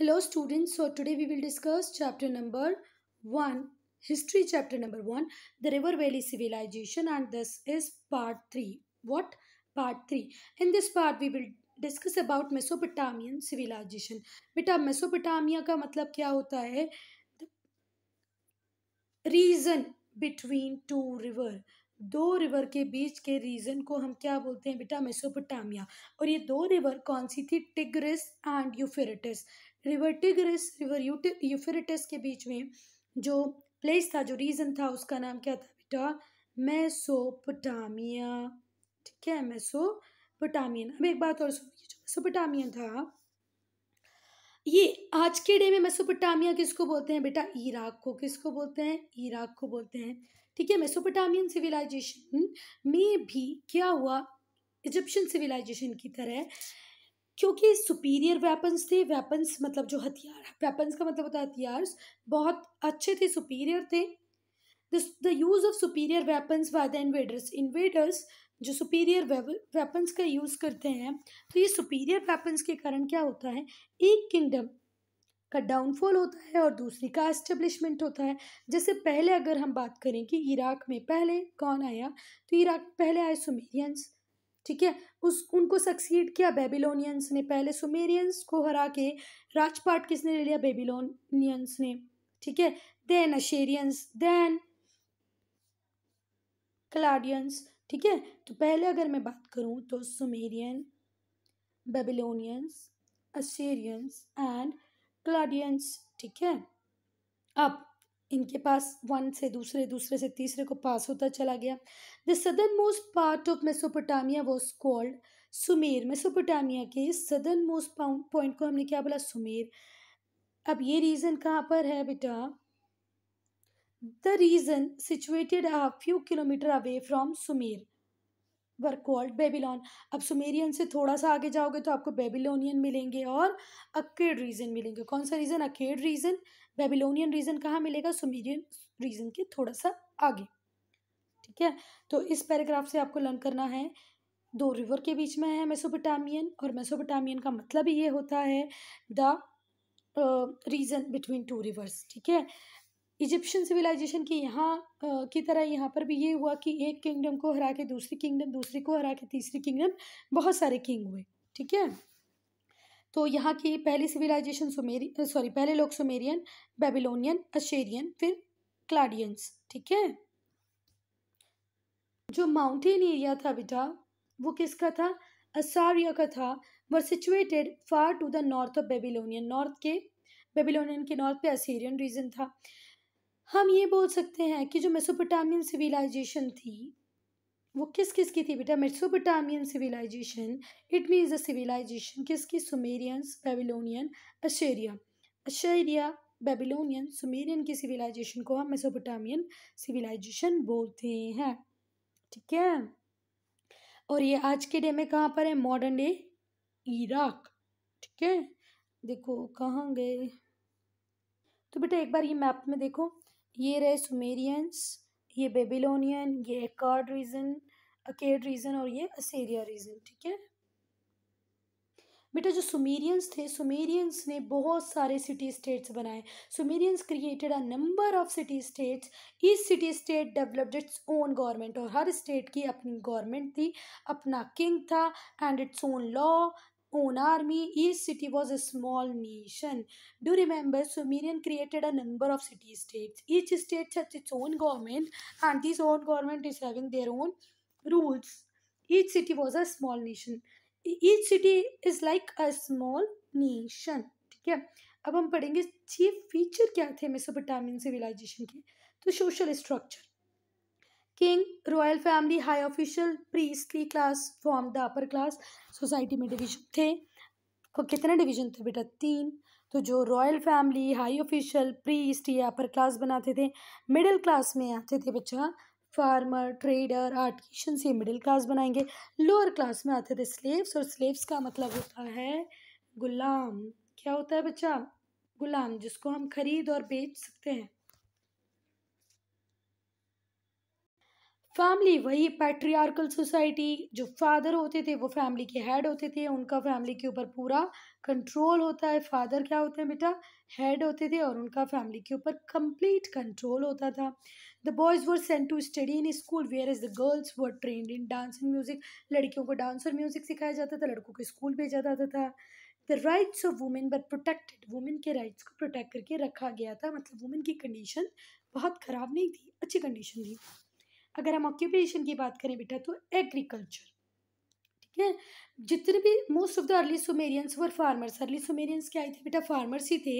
Hello students so today we will discuss chapter number one history chapter number one the river valley civilization and this is part three what part three in this part we will discuss about Mesopotamian civilization बेटा Mesopotamia का मतलब क्या होता है region between two river दो river के बीच के रीजन को हम क्या बोलते हैं बेटा मेसोपोटामिया और ये दो रिवर कौन सी थी Tigris and Euphrates river Tigris river Euphrates के बीच में जो प्लेस था जो रीजन था उसका नाम क्या था बेटा मैसोपटामिया ठीक है मेसोपोटामियन अब एक बात और सुनिए जो मेसोपोटामिया था ये आज के डे में मैसोपटामिया किसको बोलते हैं बेटा इराक को किसको बोलते हैं इराक को बोलते हैं ठीक है मैसोपटामियन सिविलाइजेशन में भी क्या हुआ इजिप्शियन सिविलाइजेशन की तरह क्योंकि सुपीरियर वेपन्स थे वेपन्स मतलब जो हथियार वेपन्स का मतलब होता है हथियार बहुत अच्छे थे सुपीरियर थे the use of superior weapons by the invaders invaders जो सुपीरियर वेपन्स का यूज़ करते हैं तो ये सुपीरियर वेपन्स के कारण क्या होता है एक किंगडम का डाउनफॉल होता है और दूसरी का एस्टेब्लिशमेंट होता है जैसे पहले अगर हम बात करें कि इराक में पहले कौन आया तो इराक पहले आए सुमेरियंस ठीक है उस उनको सक्सीड किया बेबीलोनियंस ने पहले सुमेरियंस को हरा के राजपाट किसने ले लिया बेबीलोनियंस ने ठीक है देन अशेरियंस देन क्लाडियंस ठीक है तो पहले अगर मैं बात करूँ तो Sumerian Babylonians Assyrians and Chaldeans ठीक है अब इनके पास वन से दूसरे दूसरे से तीसरे को पास होता चला गया the southernmost part of Mesopotamia was called Sumer Mesopotamia के सदर्न मोस्ट पॉइंट को हमने क्या बोला सुमेर अब ये रीज़न कहाँ पर है बेटा the region situated a few kilometre away from Sumer were called Babylon अब सुमेरियन से थोड़ा सा आगे जाओगे तो आपको बेबीलोनियन मिलेंगे और अकेड रीजन मिलेंगे कौन सा region Akkad region Babylonian region कहाँ मिलेगा सुमेरियन रीजन के थोड़ा सा आगे ठीक है तो इस पैराग्राफ से आपको लर्न करना है दो रिवर के बीच में है मेसोपोटामियन और मेसोपोटामियन का मतलब ये होता है the region between two rivers ठीक है इजिप्शियन सिविलाइजेशन की यहाँ की तरह यहाँ पर भी ये हुआ कि एक किंगडम को हरा के दूसरी किंगडम दूसरी को हरा के तीसरी किंगडम बहुत सारे किंग हुए ठीक है तो यहाँ की पहली सिविलाइजेशन सुमेरी सॉरी पहले लोग सुमेरियन बेबीलोनियन अशेरियन फिर क्लाडियंस ठीक है जो माउंटेन एरिया था बेटा वो किसका था असारिया का था were situated far to the north of Babylonian north के बेबीलोनियन के नॉर्थ पे असीरियन रीजन था हम ये बोल सकते हैं कि जो मेसोपोटामियन सिविलाइजेशन थी वो किस किस की थी बेटा Mesopotamian civilization it means the civilization किसकी Sumerians Babylonian Assyria Assyria Babylonian Sumerian की सिविलाइजेशन को हम मेसोपोटामियन सिविलाइजेशन बोलते हैं ठीक है और ये आज के डे में कहाँ पर है मॉडर्न डे इराक ठीक है देखो कहाँ गए तो बेटा एक बार ये मैप में देखो ये रहे सुमेरियंस ये बेबीलोनियन ये एकार्ड रीजन अकेड रीजन और ये असेरिया रीजन ठीक है बेटा जो सुमेरियंस थे सुमेरियंस ने बहुत सारे सिटी स्टेट्स बनाए Sumerians created a number of city states each city state developed its own government और हर स्टेट की अपनी गवर्नमेंट थी अपना किंग था and its own law own army, each city was a small nation. Do remember, Sumerian created a number of city-states. Each state has its own government and this own government is having their own rules. Each city was a small nation. Each city is like a small nation. ठीक है अब हम पढ़ेंगे chief feature क्या थे Mesopotamian civilization के तो social structure king royal family high official priestly class form the upper class society में डिवीजन थे तो कितने डिवीजन थे बेटा तीन तो जो royal family high official priest या अपर क्लास बनाते थे मिडिल क्लास में आते थे बच्चा फार्मर ट्रेडर आर्टिशियंस ये मिडिल क्लास बनाएंगे लोअर क्लास में आते थे स्लेव्स और स्लेव्स का मतलब होता है गुलाम क्या होता है बच्चा गुलाम जिसको हम खरीद और बेच सकते हैं फैमिली वही पैट्रियार्कल सोसाइटी जो फादर होते थे वो फैमिली के हेड होते थे उनका फैमिली के ऊपर पूरा कंट्रोल होता है फादर क्या होते हैं बेटा हेड होते थे और उनका फैमिली के ऊपर कंप्लीट कंट्रोल होता था the boys were sent to study in school whereas the girls were trained in dance and music लड़कियों को डांस और म्यूज़िक सिखाया जाता था लड़कों को स्कूल भेजा जाता था the rights of women but protected women के राइट्स को प्रोटेक्ट करके रखा गया था मतलब वुमेन की कंडीशन बहुत ख़राब नहीं थी अच्छी कंडीशन थी अगर हम ऑक्यूपेशन की बात करें बेटा तो एग्रीकल्चर ठीक है जितने भी most of the early Sumerians were farmers early Sumerians क्या आए थे बेटा फार्मर्स ही थे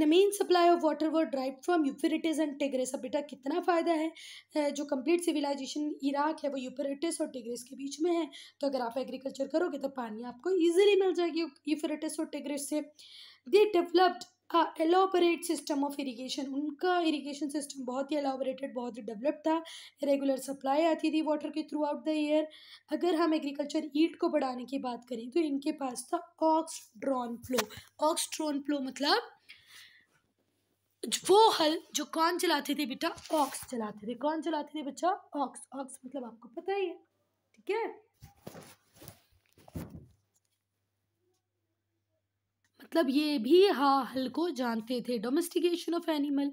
the main supply of water were drive from Euphrates and Tigris अब बेटा कितना फ़ायदा है जो कंप्लीट सिविलाइजेशन इराक है वो यूपेरिटिस और टेग्रेस के बीच में है तो अगर आप एग्रीकल्चर करोगे तो पानी आपको ईजिली मिल जाएगी यूपेरिटिस और टेग्रेस से they developed elaborate system of irrigation उनका इरीगेशन सिस्टम बहुत ही एलोबरेटेड बहुत ही डेवलप था रेगुलर सप्लाई आती थी वाटर के थ्रू आउट द ईयर अगर हम एग्रीकल्चर ईट को बढ़ाने की बात करें तो इनके पास था ox drawn plough ox drawn plough मतलब वो हल जो कौन चलाते थे बेटा ऑक्स चलाते थे कौन चलाते थे बच्चा ऑक्स ऑक्स मतलब आपको पता ही है ठीक है मतलब ये भी हा हल को जानते थे डोमेस्टिकेशन ऑफ एनिमल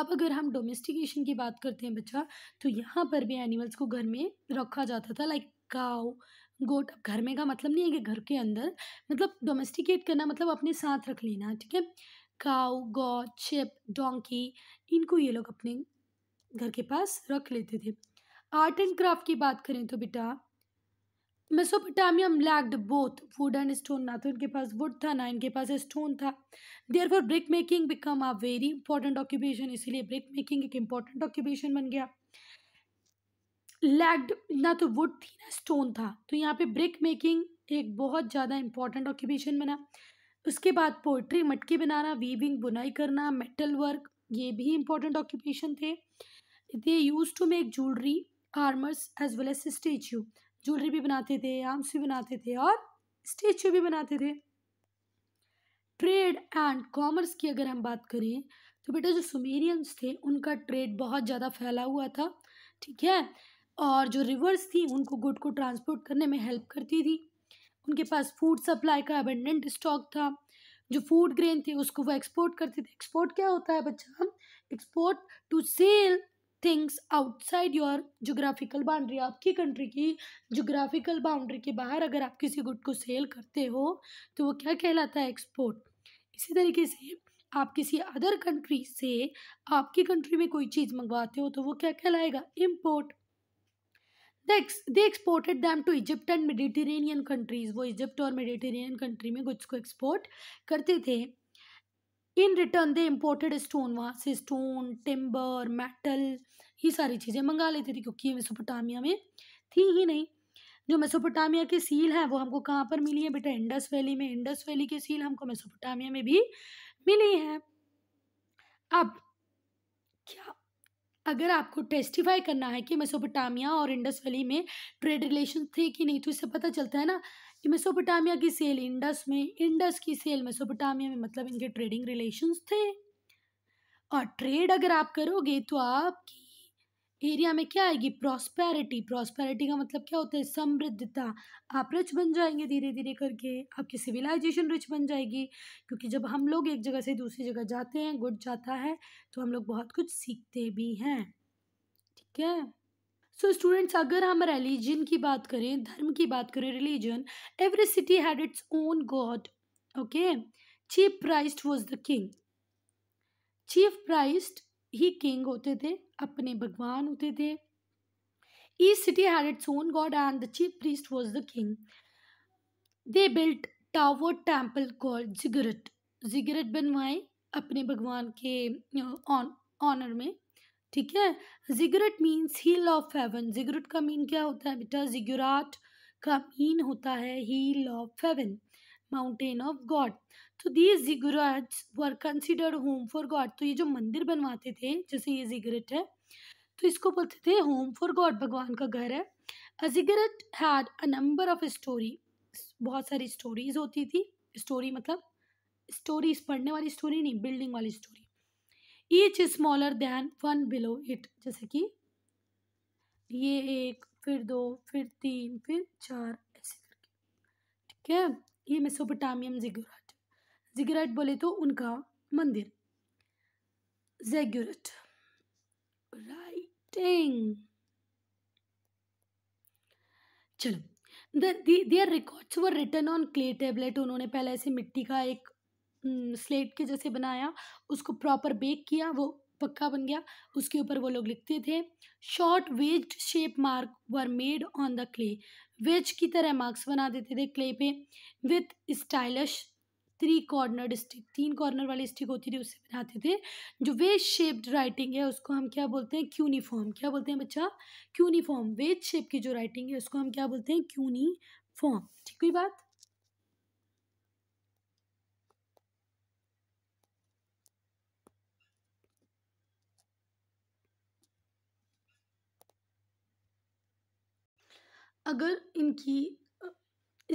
अब अगर हम डोमेस्टिकेशन की बात करते हैं बच्चा तो यहाँ पर भी एनिमल्स को घर में रखा जाता था लाइक काओ गोट घर में का मतलब नहीं है कि घर के अंदर मतलब डोमेस्टिकेट करना मतलब अपने साथ रख लेना ठीक है काउ गोट शिप डोंकी इनको ये लोग अपने घर के पास रख लेते थे आर्ट एंड क्राफ्ट की बात करें तो बेटा Mesopotamia lacked both wood and stone ना तो इनके पास वुड था ना इनके पास स्टोन था therefore brick making become a very important occupation इसीलिए ब्रिक मेकिंग एक इंपॉर्टेंट ऑक्यूपेशन बन गया लैक्ड ना तो वुड थी ना स्टोन था तो यहाँ पे ब्रिक मेकिंग एक बहुत ज़्यादा इंपॉर्टेंट ऑक्यूपेशन बना उसके बाद पोइट्री मटके बनाना वीविंग बुनाई करना मेटल वर्क ये भी इंपॉर्टेंट ऑक्यूपेशन थे they use to make jewellery armours as well as statue jewellery भी बनाते थे आर्म्स भी बनाते थे और स्टेचू भी बनाते थे ट्रेड एंड कॉमर्स की अगर हम बात करें तो बेटा जो सुमेरियंस थे उनका ट्रेड बहुत ज़्यादा फैला हुआ था ठीक है और जो रिवर्स थी उनको गुड को ट्रांसपोर्ट करने में हेल्प करती थी उनके पास फूड सप्लाई का अबेंडेंट स्टॉक था जो फूड ग्रेन थे उसको वो एक्सपोर्ट करते थे एक्सपोर्ट क्या होता है बच्चा हम export to sell things outside your geographical boundary आपकी कंट्री की जोग्राफिकल बाउंड्री के बाहर अगर आप किसी गुड को सेल करते हो तो वो क्या कहलाता है एक्सपोर्ट इसी तरीके से आप किसी अदर कंट्री से आपकी कंट्री में कोई चीज़ मंगवाते हो तो वो क्या कहलाएगा import they exported them to Egypt and Mediterranean countries वो इजिप्ट और मेडिटेरेनियन कंट्री में गुड्स को एक्सपोर्ट करते थे in return they imported stone वहाँ से स्टोन टिम्बर मेटल ये सारी चीज़ें मंगा लेती थी क्योंकि मेसोपोटामिया में थी ही नहीं जो मेसोपोटामिया के सील हैं वो हमको कहाँ पर मिली है बेटा इंडस वैली में इंडस वैली के सील हमको मेसोपोटामिया में भी मिली हैं अब क्या अगर आपको टेस्टिफाई करना है कि मेसोपोटामिया और इंडस वैली में ट्रेड रिलेशन थे कि नहीं तो इससे पता चलता है ना कि मेसोपोटामिया की सेल इंडस में इंडस की सेल मेसोपोटामिया में मतलब इनके ट्रेडिंग रिलेशंस थे और ट्रेड अगर आप करोगे तो आपकी एरिया में क्या आएगी प्रॉस्पैरिटी प्रॉस्पैरिटी का मतलब क्या होता है समृद्धता आप रिच बन जाएंगे धीरे धीरे करके आपकी सिविलाइजेशन रिच बन जाएगी क्योंकि जब हम लोग एक जगह से दूसरी जगह जाते हैं गुड जाता है तो हम लोग बहुत कुछ सीखते भी हैं ठीक है सो स्टूडेंट्स अगर हम रिलीजन की बात करें धर्म की बात करें religion every city had its own god okay chief priest was the king chief priest ही किंग होते थे अपने भगवान होते थे ई city had its own god and the chief priest was the king they built tower temple called ziggurat ziggurat बनवाए अपने भगवान के ऑनर में ठीक है ziggurat means hill of heaven ziggurat का मीन क्या होता है बेटा जिगुराट का मीन होता है hill of heaven mountain of god तो these ziggurats were considered home for god तो ये जो मंदिर बनवाते थे जैसे ये जिगरट है तो इसको बोलते थे होम फॉर गॉड भगवान का घर है a ziggurat had a number of story बहुत सारी स्टोरीज होती थी स्टोरी मतलब स्टोरीज पढ़ने वाली स्टोरी नहीं बिल्डिंग वाली story each smaller than one below it जैसे कि ये एक फिर दो फिर तीन फिर चार ऐसे करके ठीक है ये मेसोपोटामियम जिगुराट जिगुराट बोले तो उनका मंदिर जेग्यूरट राइटिंग चलो they are records were written on clay tablet उन्होंने पहले ऐसे मिट्टी का एक स्लेट के जैसे बनाया उसको प्रॉपर बेक किया वो पक्का बन गया उसके ऊपर वो लोग लिखते थे short wedge shape mark were made on the clay wedge की तरह मार्क्स बना देते थे क्ले पे with stylus three corner stick तीन कॉर्नर वाली स्टिक होती थी उससे बनाते थे जो वेज शेप्ड राइटिंग है उसको हम क्या बोलते हैं क्यूनिफॉर्म क्या बोलते हैं बच्चा क्यूनिफॉर्म वेज शेप की जो राइटिंग है उसको हम क्या बोलते हैं क्यूनिफॉर्म ठीक हुई बात अगर इनकी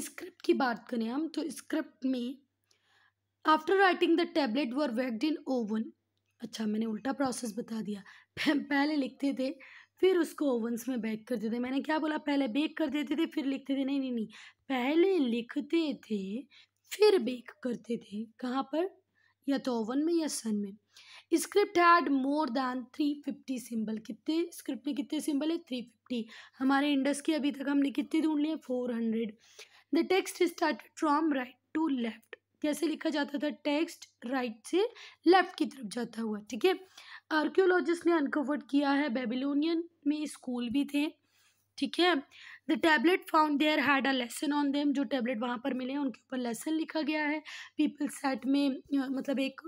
स्क्रिप्ट की बात करें हम तो स्क्रिप्ट में after writing the tablet were baked in oven अच्छा मैंने उल्टा प्रोसेस बता दिया पहले लिखते थे फिर उसको ओवन्स में बेक करते थे मैंने क्या बोला पहले बेक कर देते थे फिर लिखते थे नहीं नहीं नहीं पहले लिखते थे फिर बेक करते थे कहाँ पर या तो ओवन में या सन में script had more than three fifty symbol कितने स्क्रिप्ट में कितने सिम्बल है थ्री फिफ्टी हमारे इंडस के अभी तक हमने कितने ढूंढ लिए four hundred the text started from right to left कैसे लिखा जाता था टेक्स्ट राइट से लेफ्ट की तरफ जाता हुआ ठीक है आर्क्योलॉजिस्ट ने अनकवर्ड किया है बेबीलोनियन में स्कूल भी थे ठीक है the tablet found there had a lesson on them जो टैबलेट वहाँ पर मिले हैं उनके ऊपर लेसन लिखा गया है पीपल सेट में मतलब एक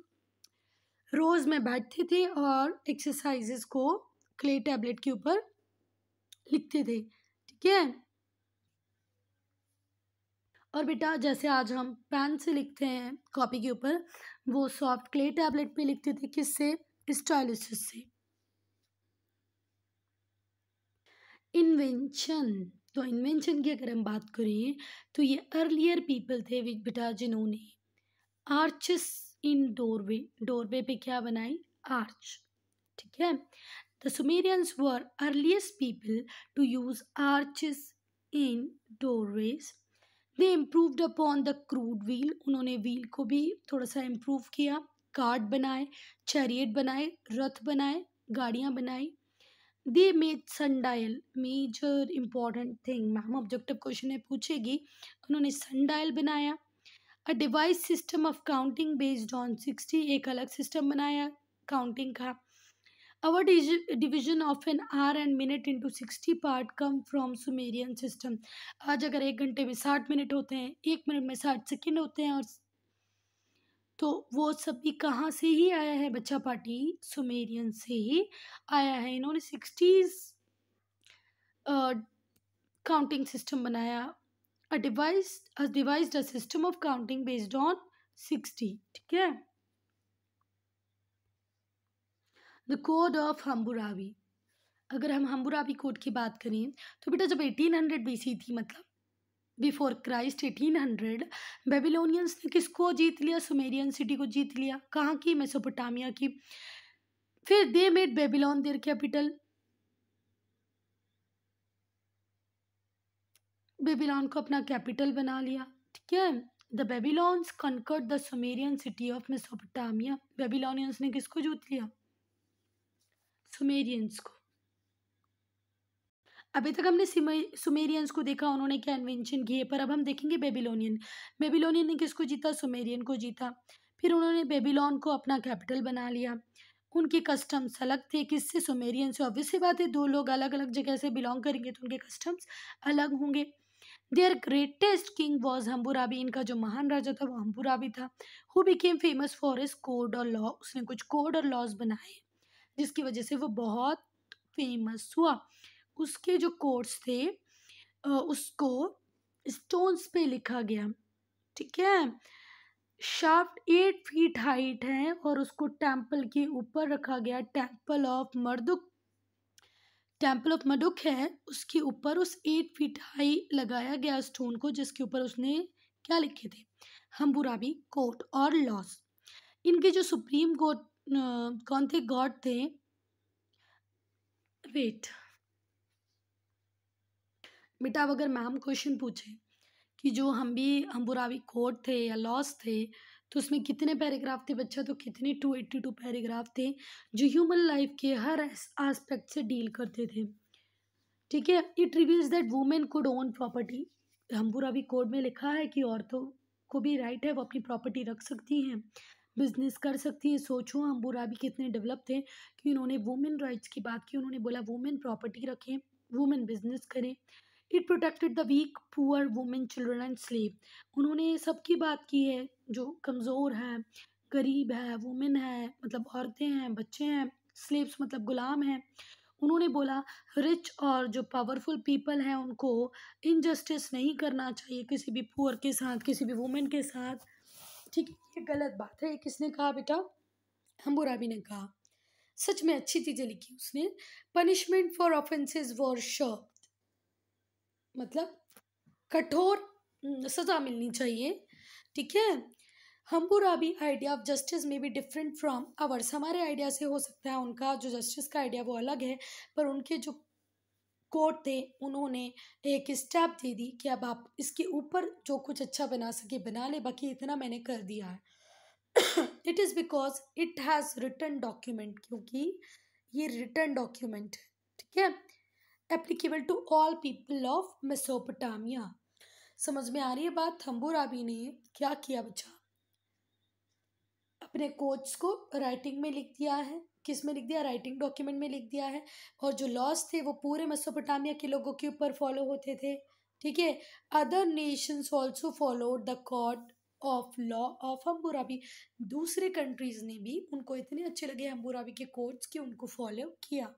रोज़ मैं बैठती थी और एक्सरसाइजेस को क्ले टैबलेट के ऊपर लिखते थे ठीक है और बेटा जैसे आज हम पेन से लिखते हैं कॉपी के ऊपर वो सॉफ्ट क्ले टैबलेट पे लिखते थे किससे स्टाइलिसिस से इन्वेंशन तो इन्वेंशन की अगर हम बात करें तो ये अर्लियर पीपल थे बेटा जिन्होंने आर्चिस इन डोरवे डोरवे पे क्या बनाई आर्च ठीक है the Sumerians were earliest people to use arches in doorways they improved upon the crude wheel उन्होंने व्हील को भी थोड़ा सा इम्प्रूव किया कार्ड बनाए चैरियट बनाए रथ बनाए गाड़ियाँ बनाई they made sundial major important thing ma'am objective question है पूछेगी उन्होंने सनडायल बनाया a device system of counting based on sixty एक अलग सिस्टम बनाया काउंटिंग का hour division of an hour and minute into sixty part come from Sumerian system आज अगर एक घंटे में साठ मिनट होते हैं एक मिनट में साठ सेकेंड होते हैं और तो वो सभी कहाँ से ही आया है बच्चा पार्टी सुमेरियन से ही आया है इन्होंने सिक्सटीज काउंटिंग सिस्टम बनाया a device has devised a system of counting based on 60 ठीक है द कोड ऑफ हम्बुराबी अगर हम हम्बुराबी कोड की बात करें तो बेटा जब 1800 बीसी थी मतलब बिफोर क्राइस्ट 1800 बेबीलोनियंस ने किसको जीत लिया सुमेरियन सिटी को जीत लिया कहाँ की मेसोपोटामिया की फिर they made Babylon their capital Babylon को अपना कैपिटल बना लिया ठीक है the Babylons conquered the Sumerian city of Mesopotamia Babylonians ने किसको जूत लिया सुमेरियंस को अभी तक हमने सुमेरियंस को देखा उन्होंने क्या इन्वेंशन किए पर अब हम देखेंगे बेबीलोनियन बेबीलोनियन ने किसको जीता सुमेरियन को जीता फिर उन्होंने बेबीलोन को अपना कैपिटल बना लिया उनके कस्टम्स अलग थे किससे सुमेरियन से ऑब्वियस बात है दो लोग अलग अलग जगह से बिलोंग करेंगे तो उनके कस्टम्स अलग होंगे their greatest king was Hammurabi इनका जो महान राजा था वो हम्बुराबी था who became famous for his code और लॉ उसने कुछ कोड और लॉज बनाए जिसकी वजह से वो बहुत फेमस हुआ उसके जो कोड्स थे उसको स्टोन्स पे लिखा गया ठीक है शाफ्ट एट फीट हाइट है और उसको टेम्पल के ऊपर रखा गया temple of Marduk temple of Marduk है उसके ऊपर उस एट फीट हाई लगाया गया स्टोन को जिसके ऊपर उसने क्या लिखे थे हम्बुराबी कोर्ट और लॉस इनके जो सुप्रीम कोर्ट कौन थे गॉड थे वेट बेटा अब अगर मैम क्वेश्चन पूछे कि जो हम भी हम्बुराबी कोर्ट थे या लॉस थे तो उसमें कितने पैराग्राफ थे बच्चा तो कितने टू एट्टी टू पैराग्राफ थे जो ह्यूमन लाइफ के हर आस्पेक्ट से डील करते थे ठीक है it reveals that women could own property पूरा भी कोड में लिखा है कि औरतों को भी राइट है वो अपनी प्रॉपर्टी रख सकती हैं बिजनेस कर सकती हैं सोचो बुरा भी कितने डेवलप थे कि उन्होंने वुमेन राइट्स की बात की उन्होंने बोला वुमेन प्रॉपर्टी रखें वुमेन बिजनेस करें it protected the weak poor women children and slave उन्होंने सबकी बात की है जो कमज़ोर हैं गरीब है वुमेन है मतलब औरतें हैं बच्चे हैं स्लेब्स मतलब गुलाम हैं उन्होंने बोला रिच और जो पावरफुल पीपल हैं उनको इनजस्टिस नहीं करना चाहिए किसी भी पुअर के साथ किसी भी वुमेन के साथ ठीक है ये गलत बात है किसने कहा बेटा हम बुरा भी ने कहा सच में अच्छी चीज़ें लिखी उसने punishment for offences were sharp मतलब कठोर हम्म, सज़ा मिलनी चाहिए ठीक है हमपुरा आइडिया ऑफ जस्टिस में भी डिफरेंट फ्रॉम आवर्स हमारे आइडिया से हो सकता है उनका जो जस्टिस का आइडिया वो अलग है पर उनके जो कोर्ट थे उन्होंने एक स्टेप दे दी कि अब आप इसके ऊपर जो कुछ अच्छा बना सके बना ले बाकी इतना मैंने कर दिया है it is because it has written document क्योंकि ये रिटर्न डॉक्यूमेंट ठीक है applicable to all people of Mesopotamia समझ में आ रही है बात थम्बूराबी ने क्या किया बच्चा अपने कोच्स को राइटिंग में लिख दिया है किस में लिख दिया राइटिंग डॉक्यूमेंट में लिख दिया है और जो लॉस थे वो पूरे मेसोपोटामिया के लोगों के ऊपर फॉलो होते थे ठीक है other nations also follow the code of law of Hammurabi दूसरे कंट्रीज ने भी उनको इतने अच्छे लगे हम्बुराबी के कोड्स कि उनको फॉलो किया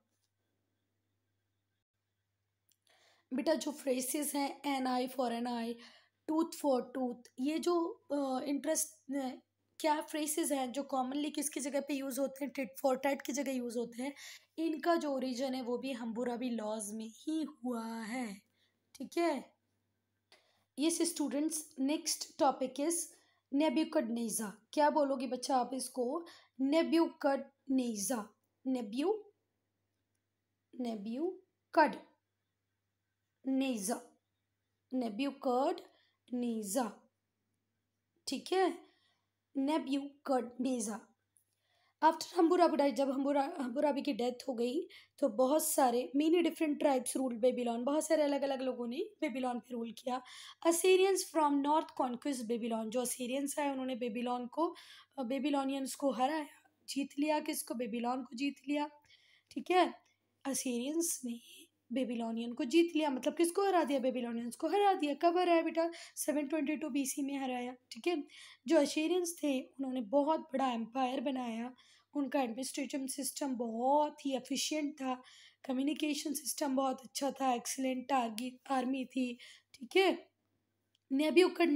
बेटा जो फ्रेसिस हैं an eye for an eye tooth for tooth ये जो इंटरेस्ट क्या फ्रेसेस हैं जो कॉमनली किसकी जगह पे यूज़ होते हैं टिट फॉर टैट की जगह यूज़ होते हैं इनका जो ओरिजिन है वो भी भी लॉज में ही हुआ है ठीक है ये स्टूडेंट्स नेक्स्ट टॉपिक इज़ नेजा क्या बोलोगे बच्चा आप इसको नेजा नेब्यू नेब्यू कड नेजा नेब्यूकड नेजा ठीक है नेब्यू गडमेजा आफ्टर हम्बुराबुडाई जब हम्बुरा हम्बुराबी की डेथ हो गई तो बहुत सारे many different tribes rule Babylon बहुत सारे अलग अलग लोगों ने बेबीलोन पे रूल किया Assyrians from north conquest Babylon जो असीरियंस आए उन्होंने बेबीलोन को बेबीलोनियंस को हराया जीत लिया किसको बेबीलोन को जीत लिया ठीक है असीरियंस ने बेबीलोनियन को जीत लिया मतलब किसको हरा दिया बेबीलोनियंस को हरा दिया कब हराया बेटा seven twenty two B C में हराया ठीक है जो अशेरियंस थे उन्होंने बहुत बड़ा एम्पायर बनाया उनका एडमिनिस्ट्रेटिव सिस्टम बहुत ही एफिशिएंट था कम्युनिकेशन सिस्टम बहुत अच्छा था एक्सीलेंट आर्मी थी ठीक है नेब्यूकड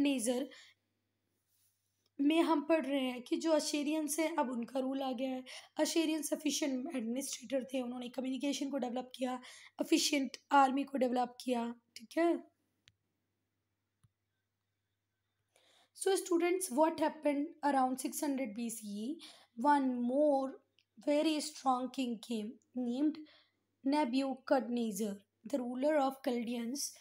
में हम पढ़ रहे हैं कि जो अशेरियंस हैं अब उनका रूल आ गया है अशेरियंस अफिशियंट एडमिनिस्ट्रेटर थे उन्होंने कम्युनिकेशन को डेवलप किया अफिशियंट आर्मी को डेवलप किया ठीक है so students what happened around six hundred B C one more very strong king came named Nebuchadnezzar the ruler of Chaldeans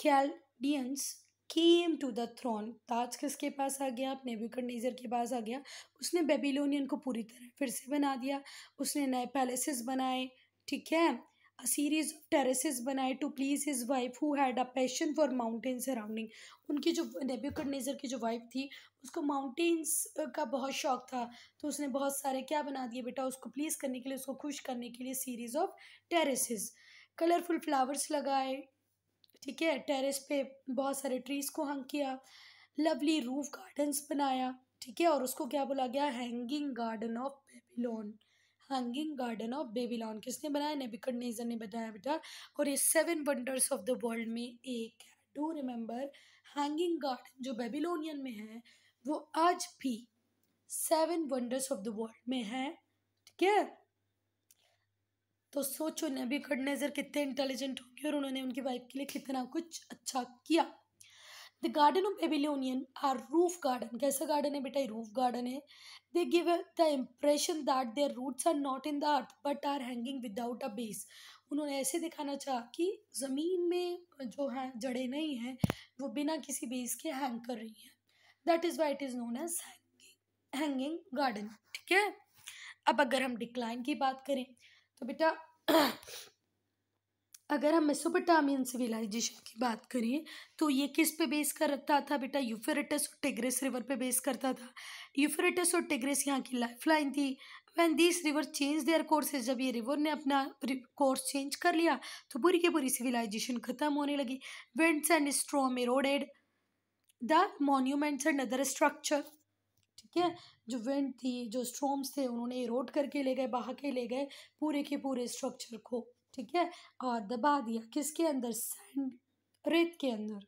Chaldeans came to the throne ताज किसके पास आ गया नेबुकडनेजर के पास आ गया उसने बेबीलोनियन को पूरी तरह फिर से बना दिया उसने नए पैलेसेस बनाए ठीक है अ सीरीज ऑफ टेरेसेस बनाए to please his wife who had a passion for mountain surrounding उनकी जो नेबुकडनेजर की जो वाइफ थी उसको माउंटेन्स का बहुत शौक था तो उसने बहुत सारे क्या बना दिए बेटा उसको प्लीज़ करने के लिए उसको खुश करने के लिए series of terraces colourful flowers लगाए ठीक है टेरेस पे बहुत सारे ट्रीज़ को हंग किया लवली रूफ गार्डन्स बनाया ठीक है और उसको क्या बोला गया hanging garden of Babylon hanging garden of Babylon किसने बनाया नेबिकट नेजर ने बताया बेटा और ये seven wonders of the world में एक है डू रिमेंबर हैंगिंग गार्डन जो बेबीलोनियन में है वो आज भी seven wonders of the world में है ठीक है तो सोचो नबी खडनेजर कितने इंटेलिजेंट होंगे और उन्होंने उनकी वाइफ के लिए कितना कुछ अच्छा किया the garden of Babylonian are roof garden कैसा गार्डन है बेटा रूफ गार्डन है they give the impression that their roots are not in the earth but are hanging without a base उन्होंने ऐसे दिखाना चाहा कि ज़मीन में जो है जड़े नहीं हैं वो बिना किसी बेस के हैंग कर रही हैं that is why it is known as hanging garden ठीक है अब अगर हम डिक्लाइन की बात करें तो बेटा अगर हम मेसोपोटामियन सिविलाइजेशन की बात करें तो ये किस पे बेस करता था बेटा यूफेरेटस और टेग्रेस रिवर पे बेस करता था यूफेरेटस और टेग्रेस यहाँ की लाइफ लाइन थी when this river change their courses जब ये रिवर ने अपना कोर्स चेंज कर लिया तो पूरी की पूरी सिविलाइजेशन खत्म होने लगी winds and storm eroded the monuments and other structure ठीक है जो विंड थी जो स्ट्रोम्स थे उन्होंने इरोड करके ले गए बहा के ले गए पूरे के पूरे स्ट्रक्चर को ठीक है और दबा दिया किसके अंदर सैंड रेत के अंदर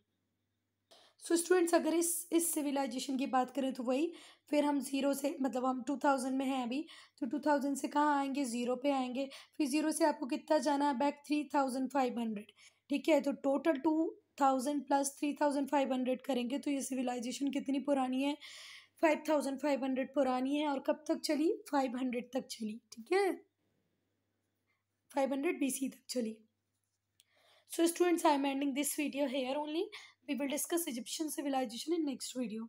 सो so स्टूडेंट्स अगर इस इस सिविलाइजेशन की बात करें तो वही फिर हम ज़ीरो से मतलब हम टू थाउजेंड में हैं अभी तो टू थाउजेंड से कहाँ आएंगे ज़ीरो पे आएंगे फिर ज़ीरो से आपको कितना जाना है back three thousand five hundred ठीक है तो total two thousand plus three thousand five hundred करेंगे तो ये सिविलाइजेशन कितनी पुरानी है फाइव थाउजेंड फाइव हंड्रेड पुरानी है और कब तक चली फाइव हंड्रेड तक चली ठीक है फाइव हंड्रेड बी तक चली so students I am ending this video here only we will discuss Egyptian civilization in next video